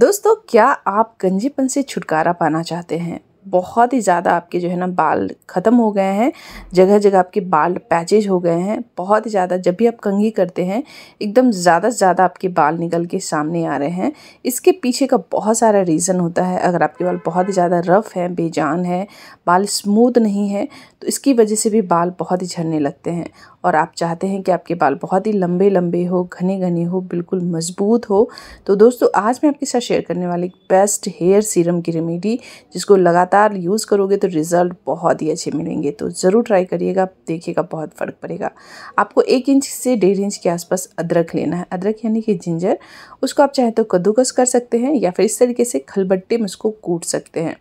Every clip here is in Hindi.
दोस्तों क्या आप गंजीपन से छुटकारा पाना चाहते हैं बहुत ही ज़्यादा आपके जो है ना बाल ख़त्म हो गए हैं जगह जगह आपके बाल पैचेज हो गए हैं बहुत ही ज़्यादा जब भी आप कंघी करते हैं एकदम ज़्यादा से ज़्यादा आपके बाल निकल के सामने आ रहे हैं इसके पीछे का बहुत सारा रीज़न होता है अगर आपके बाल बहुत ही ज़्यादा रफ़ हैं बेजान है बाल स्मूथ नहीं है तो इसकी वजह से भी बाल बहुत ही झड़ने लगते हैं और आप चाहते हैं कि आपके बाल बहुत ही लंबे लंबे हो घने घने हो बिल्कुल मजबूत हो तो दोस्तों आज मैं आपके साथ शेयर करने वाली बेस्ट हेयर सीरम की रेमेडी जिसको लगातार यूज़ करोगे तो रिज़ल्ट बहुत ही अच्छे मिलेंगे तो ज़रूर ट्राई करिएगा देखिएगा बहुत फ़र्क पड़ेगा आपको एक इंच से डेढ़ इंच के आसपास अदरक लेना है अदरक यानी कि जिंजर उसको आप चाहे तो कद्दूकस कर सकते हैं या फिर इस तरीके से खलबट्टे में उसको कूट सकते हैं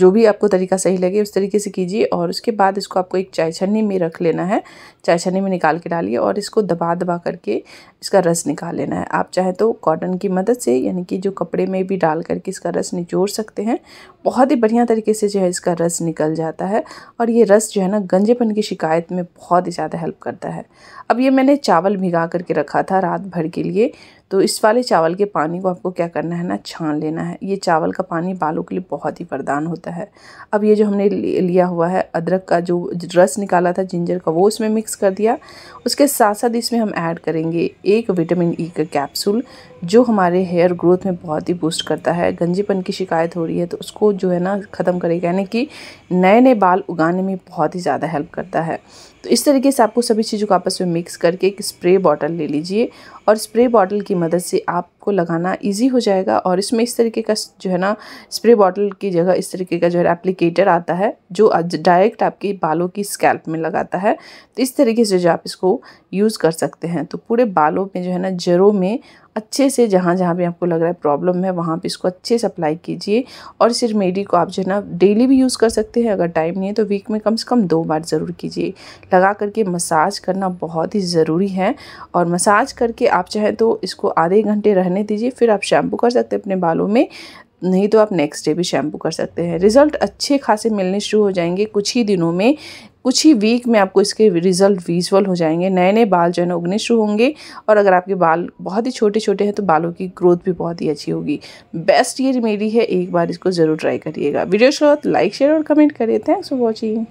जो भी आपको तरीका सही लगे उस तरीके से कीजिए और उसके बाद इसको आपको एक चाय छन्नी में रख लेना है चाय छन्नी में निकाल के डालिए और इसको दबा दबा करके इसका रस निकाल लेना है आप चाहे तो कॉटन की मदद से यानी कि जो कपड़े में भी डाल करके इसका रस निचोड़ सकते हैं बहुत ही बढ़िया तरीके से जो है इसका रस निकल जाता है और ये रस जो है ना गंजेपन की शिकायत में बहुत ही ज़्यादा हेल्प करता है अब ये मैंने चावल भिगा करके रखा था रात भर के लिए तो इस वाले चावल के पानी को आपको क्या करना है ना छान लेना है ये चावल का पानी बालों के लिए बहुत ही वरदान होता है अब ये जो हमने लिया हुआ है अदरक का जो रस निकाला था जिंजर का वो उसमें मिक्स कर दिया उसके साथ साथ इसमें हम ऐड करेंगे एक विटामिन ई e का कैप्सूल जो हमारे हेयर ग्रोथ में बहुत ही बूस्ट करता है गंजीपन की शिकायत हो रही है तो उसको जो है ना ख़त्म करेगा यानी कि नए नए बाल उगाने में बहुत ही ज़्यादा हेल्प करता है तो इस तरीके से आपको सभी चीज़ों को आपस में मिक्स करके एक स्प्रे बॉटल ले लीजिए और स्प्रे बॉटल की मदद से आप आपको लगाना इजी हो जाएगा और इसमें इस तरीके का जो है ना स्प्रे बॉटल की जगह इस तरीके का जो है एप्लीकेटर आता है जो डायरेक्ट आपके बालों की स्कैल्प में लगाता है तो इस तरीके से जो आप इसको यूज़ कर सकते हैं तो पूरे बालों में जो है ना जड़ों में अच्छे से जहाँ जहाँ भी आपको लग रहा है प्रॉब्लम है वहाँ पे इसको अच्छे से अप्लाई कीजिए और इस रेमेडी को आप जो है ना डेली भी यूज़ कर सकते हैं अगर टाइम नहीं है तो वीक में कम से कम दो बार ज़रूर कीजिए लगा करके मसाज करना बहुत ही ज़रूरी है और मसाज करके आप चाहें तो इसको आधे घंटे रहने रहने दीजिए फिर आप शैम्पू कर सकते हैं अपने बालों में नहीं तो आप नेक्स्ट डे भी शैम्पू कर सकते हैं रिज़ल्ट अच्छे खासे मिलने शुरू हो जाएंगे कुछ ही दिनों में कुछ ही वीक में आपको इसके रिज़ल्ट विजुअल हो जाएंगे नए नए बाल जो है ना उगने शुरू होंगे और अगर आपके बाल बहुत ही छोटे छोटे हैं तो बालों की ग्रोथ भी बहुत ही अच्छी होगी बेस्ट ये मेरी है एक बार इसको ज़रूर ट्राई करिएगा वीडियो शुरुआत तो लाइक शेयर और कमेंट करिए थैंक्स फॉर वॉचिंग